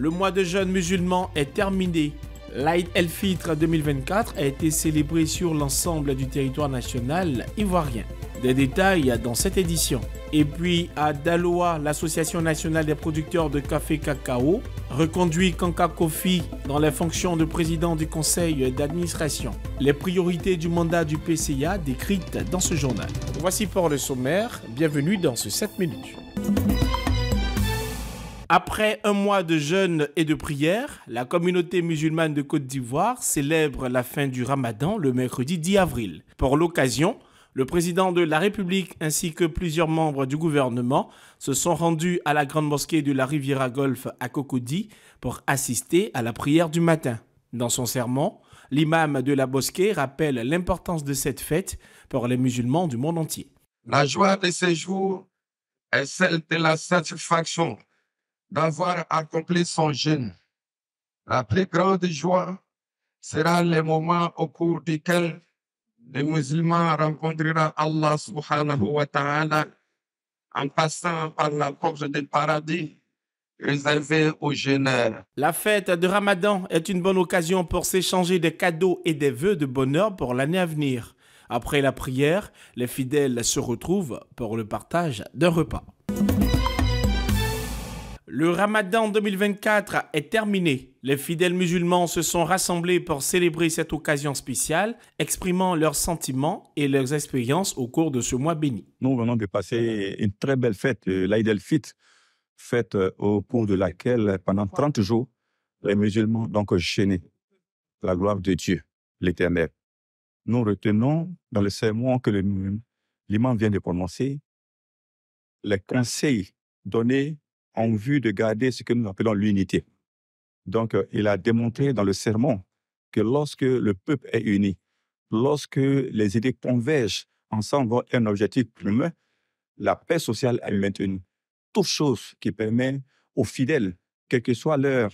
Le mois de jeunes musulman est terminé. L'Aïd El Fitr 2024 a été célébré sur l'ensemble du territoire national ivoirien. Des détails dans cette édition. Et puis à Daloa, l'Association nationale des producteurs de café cacao reconduit Kanka Kofi dans la fonction de président du conseil d'administration. Les priorités du mandat du PCA décrites dans ce journal. Voici pour le sommaire. Bienvenue dans ce 7 minutes. Après un mois de jeûne et de prière, la communauté musulmane de Côte d'Ivoire célèbre la fin du ramadan le mercredi 10 avril. Pour l'occasion, le président de la République ainsi que plusieurs membres du gouvernement se sont rendus à la grande mosquée de la Riviera Golf à Cocody pour assister à la prière du matin. Dans son serment, l'imam de la mosquée rappelle l'importance de cette fête pour les musulmans du monde entier. La joie de ces jours est celle de la satisfaction d'avoir accompli son jeûne. La plus grande joie sera le moment au cours duquel le musulman rencontrera Allah subhanahu wa ta'ala en passant par la porte du paradis réservée aux jeûneurs. La fête de Ramadan est une bonne occasion pour s'échanger des cadeaux et des vœux de bonheur pour l'année à venir. Après la prière, les fidèles se retrouvent pour le partage d'un repas. Le ramadan 2024 est terminé. Les fidèles musulmans se sont rassemblés pour célébrer cette occasion spéciale, exprimant leurs sentiments et leurs expériences au cours de ce mois béni. Nous venons de passer une très belle fête, euh, l'Aïd el fête euh, au cours de laquelle, pendant 30 jours, les musulmans donc gêné la gloire de Dieu, l'Éternel. Nous retenons dans le sermon que l'imam vient de prononcer les conseils donnés en vue de garder ce que nous appelons l'unité. Donc, euh, il a démontré dans le sermon que lorsque le peuple est uni, lorsque les idées convergent ensemble vers un objectif commun, la paix sociale est maintenue. Toute chose qui permet aux fidèles, quelle que soit leur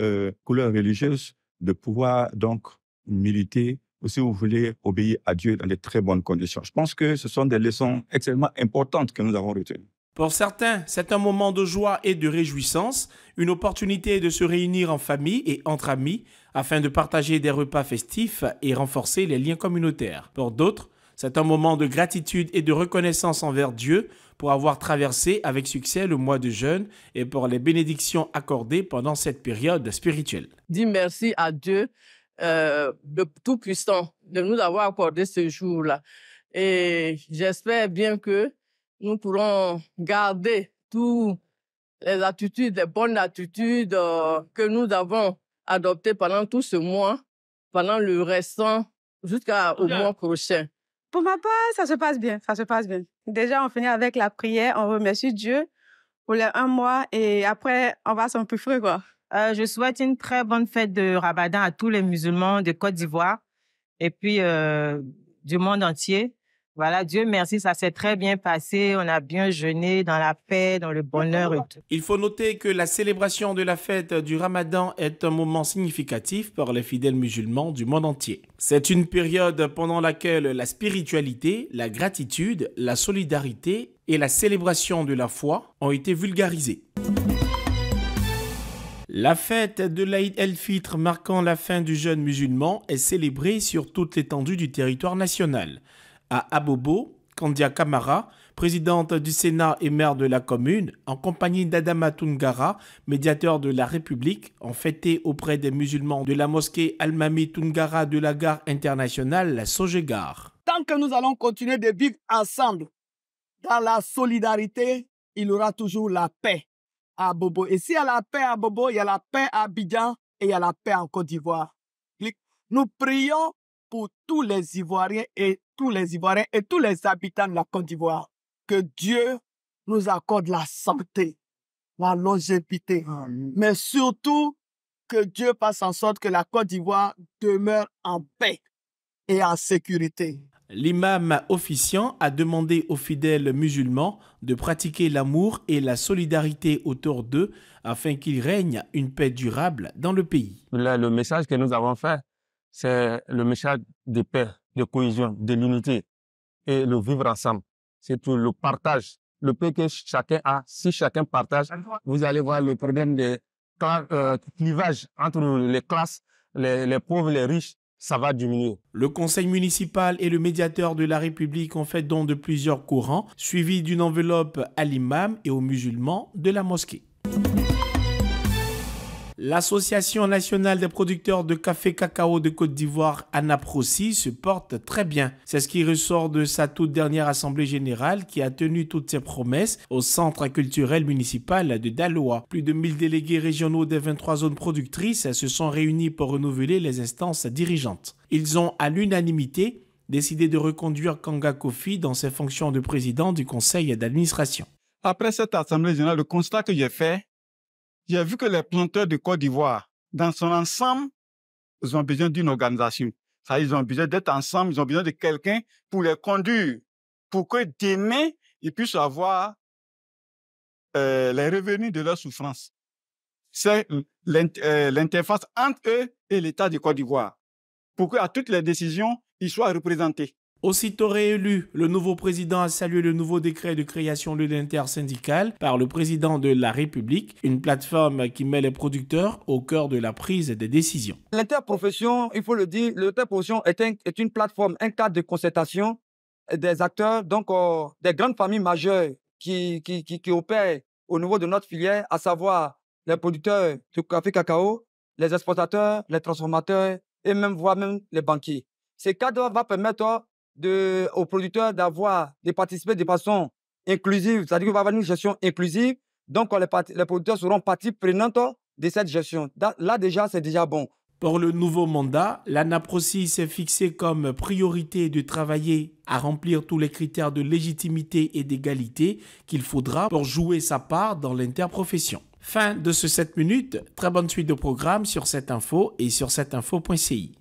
euh, couleur religieuse, de pouvoir donc militer ou si vous voulez obéir à Dieu dans de très bonnes conditions. Je pense que ce sont des leçons extrêmement importantes que nous avons retenues. Pour certains, c'est un moment de joie et de réjouissance, une opportunité de se réunir en famille et entre amis afin de partager des repas festifs et renforcer les liens communautaires. Pour d'autres, c'est un moment de gratitude et de reconnaissance envers Dieu pour avoir traversé avec succès le mois de jeûne et pour les bénédictions accordées pendant cette période spirituelle. Dis merci à Dieu, euh, Tout-Puissant, de nous avoir accordé ce jour-là. Et j'espère bien que nous pourrons garder toutes les attitudes, les bonnes attitudes euh, que nous avons adoptées pendant tout ce mois, pendant le restant jusqu'au mois prochain. Pour ma part, ça se passe bien, ça se passe bien. Déjà, on finit avec la prière, on remercie Dieu pour les un mois et après, on va s'en quoi. Euh, je souhaite une très bonne fête de Ramadan à tous les musulmans de Côte d'Ivoire et puis euh, du monde entier. Voilà, Dieu merci, ça s'est très bien passé. On a bien jeûné dans la paix, dans le bonheur. Il faut noter que la célébration de la fête du Ramadan est un moment significatif pour les fidèles musulmans du monde entier. C'est une période pendant laquelle la spiritualité, la gratitude, la solidarité et la célébration de la foi ont été vulgarisées. La fête de l'Aïd el-Fitr marquant la fin du jeûne musulman est célébrée sur toute l'étendue du territoire national à Abobo, Kandia Kamara, présidente du Sénat et maire de la commune, en compagnie d'Adama Tungara, médiateur de la République, ont fêté auprès des musulmans de la mosquée Al-Mami Tungara de la gare internationale, la Sogegare. Tant que nous allons continuer de vivre ensemble, dans la solidarité, il y aura toujours la paix à Bobo. Et s'il y a la paix à Bobo, il y a la paix à Abidjan et il y a la paix en Côte d'Ivoire. Nous prions pour tous les Ivoiriens et tous les Ivoiriens et tous les habitants de la Côte d'Ivoire. Que Dieu nous accorde la santé, la longévité, mais surtout que Dieu fasse en sorte que la Côte d'Ivoire demeure en paix et en sécurité. L'imam officiant a demandé aux fidèles musulmans de pratiquer l'amour et la solidarité autour d'eux afin qu'il règne une paix durable dans le pays. Là, le message que nous avons fait, c'est le message de paix, de cohésion, de l'unité et le vivre ensemble. C'est tout le partage, le paix que chacun a. Si chacun partage, vous allez voir le problème de euh, clivage entre les classes, les, les pauvres, les riches ça va diminuer. Le conseil municipal et le médiateur de la République ont fait don de plusieurs courants, suivis d'une enveloppe à l'imam et aux musulmans de la mosquée. L'Association nationale des producteurs de café cacao de Côte d'Ivoire, anaprosi se porte très bien. C'est ce qui ressort de sa toute dernière assemblée générale qui a tenu toutes ses promesses au centre culturel municipal de Daloa. Plus de 1000 délégués régionaux des 23 zones productrices se sont réunis pour renouveler les instances dirigeantes. Ils ont à l'unanimité décidé de reconduire Kanga Kofi dans ses fonctions de président du conseil d'administration. Après cette assemblée générale, le constat que j'ai fait, j'ai vu que les planteurs de Côte d'Ivoire, dans son ensemble, ils ont besoin d'une organisation. Ça, ils ont besoin d'être ensemble, ils ont besoin de quelqu'un pour les conduire, pour que demain, ils puissent avoir euh, les revenus de leur souffrance. C'est euh, l'interface entre eux et l'État de Côte d'Ivoire, pour qu'à toutes les décisions, ils soient représentés. Aussitôt réélu, le nouveau président a salué le nouveau décret de création de l'inter-syndical par le président de la République, une plateforme qui met les producteurs au cœur de la prise des décisions. L'interprofession, il faut le dire, l'interprofession est, est, une plateforme, un cadre de concertation des acteurs, donc euh, des grandes familles majeures qui, qui, qui opèrent au niveau de notre filière, à savoir les producteurs de café cacao, les exportateurs, les transformateurs et même voire même les banquiers. Ce cadre va permettre aux producteurs d'avoir, des participer de façon inclusive, c'est-à-dire qu'il va y avoir une gestion inclusive. Donc, les, producteurs seront partie prenante de cette gestion. Là, déjà, c'est déjà bon. Pour le nouveau mandat, l'ANAPROCI s'est fixé comme priorité de travailler à remplir tous les critères de légitimité et d'égalité qu'il faudra pour jouer sa part dans l'interprofession. Fin de ce 7 minutes. Très bonne suite de programme sur cette info et sur cette info.ci.